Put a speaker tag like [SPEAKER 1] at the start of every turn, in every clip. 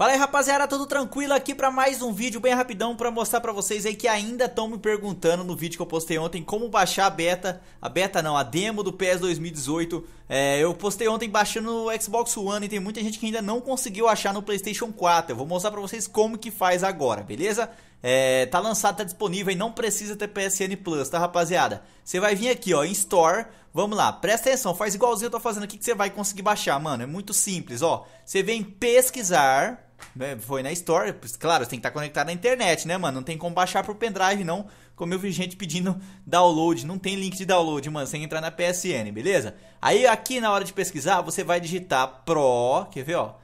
[SPEAKER 1] Fala aí rapaziada, tudo tranquilo aqui para mais um vídeo bem rapidão para mostrar para vocês aí que ainda estão me perguntando no vídeo que eu postei ontem como baixar a beta, a beta não, a demo do PS 2018. É, eu postei ontem baixando no Xbox One e tem muita gente que ainda não conseguiu achar no PlayStation 4. Eu vou mostrar para vocês como que faz agora, beleza? É, tá lançado, tá disponível e não precisa ter PSN Plus, tá rapaziada? Você vai vir aqui ó, em Store, vamos lá, presta atenção, faz igualzinho eu tô fazendo aqui que você vai conseguir baixar, mano, é muito simples, ó. Você vem pesquisar, né, foi na Store. Claro, você tem que estar tá conectado na internet, né, mano? Não tem como baixar pro pendrive, não. Como eu vi gente pedindo download. Não tem link de download, mano. Sem entrar na PSN, beleza? Aí aqui na hora de pesquisar, você vai digitar Pro. Quer ver, ó?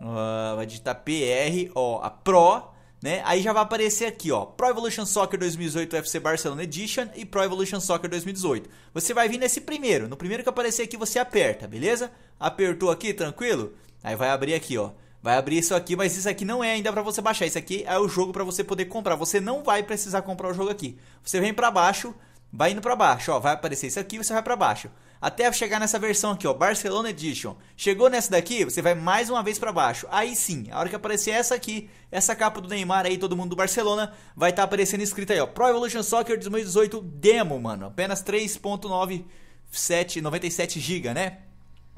[SPEAKER 1] Uh, vai digitar PR, ó. A Pro. Né? Aí já vai aparecer aqui, ó, Pro Evolution Soccer 2018 UFC Barcelona Edition e Pro Evolution Soccer 2018. Você vai vir nesse primeiro, no primeiro que aparecer aqui você aperta, beleza? Apertou aqui, tranquilo? Aí vai abrir aqui, ó, vai abrir isso aqui, mas isso aqui não é ainda para você baixar. Isso aqui é o jogo para você poder comprar. Você não vai precisar comprar o jogo aqui. Você vem para baixo, vai indo para baixo, ó, vai aparecer isso aqui, você vai para baixo. Até chegar nessa versão aqui, ó, Barcelona Edition. Chegou nessa daqui, você vai mais uma vez para baixo. Aí sim, a hora que aparecer essa aqui, essa capa do Neymar aí, todo mundo do Barcelona, vai estar tá aparecendo escrito aí, ó, Pro Evolution Soccer 2018 demo, mano. Apenas 3.97 GB, né?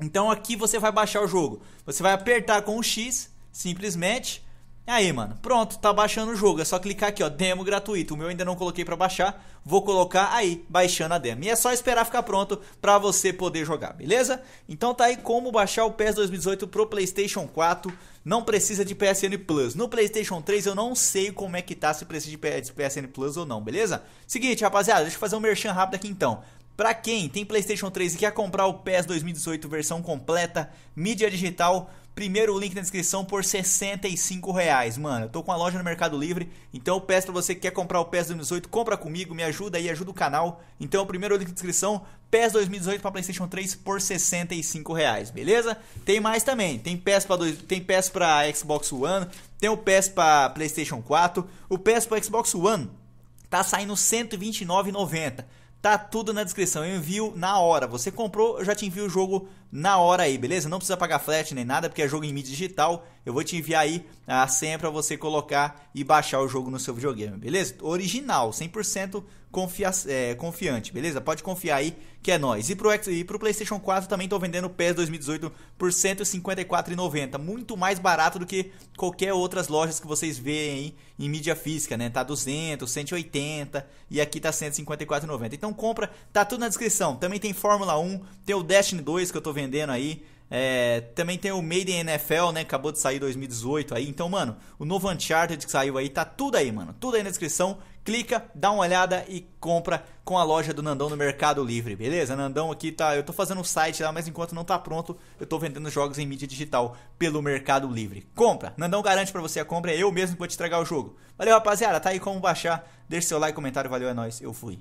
[SPEAKER 1] Então aqui você vai baixar o jogo. Você vai apertar com o X, simplesmente. Aí, mano, pronto, tá baixando o jogo. É só clicar aqui, ó, demo gratuito. O meu ainda não coloquei para baixar. Vou colocar aí, baixando a demo. E é só esperar ficar pronto para você poder jogar, beleza? Então tá aí como baixar o PES 2018 pro PlayStation 4. Não precisa de PSN Plus. No PlayStation 3 eu não sei como é que tá se precisa de PSN Plus ou não, beleza? Seguinte, rapaziada, deixa eu fazer um merchan rápido aqui então. Para quem tem PlayStation 3 e quer comprar o PES 2018 versão completa, mídia digital, primeiro link na descrição por 65 reais, mano. Eu tô com a loja no Mercado Livre, então eu peço para você que quer comprar o PES 2018, compra comigo, me ajuda aí, ajuda o canal. Então, primeiro link na descrição, PES 2018 para PlayStation 3 por 65 reais, beleza? Tem mais também, tem PES para tem PES para Xbox One, tem o PES para PlayStation 4, o PES para Xbox One tá saindo 129,90. Tá tudo na descrição. Eu envio na hora. Você comprou, eu já te envio o jogo na hora aí, beleza? Não precisa pagar flat nem nada, porque é jogo em mídia digital. Eu vou te enviar aí a senha para você colocar e baixar o jogo no seu videogame, beleza? Original, 100% confia é, confiante, beleza? Pode confiar aí que é nós. E pro, e pro PlayStation 4 também tô vendendo o PES 2018 por R$154,90. Muito mais barato do que qualquer outras lojas que vocês veem aí em mídia física, né? Tá R$200, 180 e aqui tá R$154,90. Então não compra, tá tudo na descrição. Também tem Fórmula 1, tem o Destiny 2 que eu tô vendendo aí. É, também tem o Made in NFL, né? Acabou de sair 2018 aí. Então, mano, o novo Uncharted que saiu aí, tá tudo aí, mano. Tudo aí na descrição. Clica, dá uma olhada e compra com a loja do Nandão no Mercado Livre, beleza? Nandão aqui tá. Eu tô fazendo um site lá, mas enquanto não tá pronto, eu tô vendendo jogos em mídia digital pelo Mercado Livre. Compra! Nandão garante para você a compra, é eu mesmo que vou te entregar o jogo. Valeu, rapaziada. Tá aí como baixar. Deixa seu like, comentário, valeu, é nóis. Eu fui.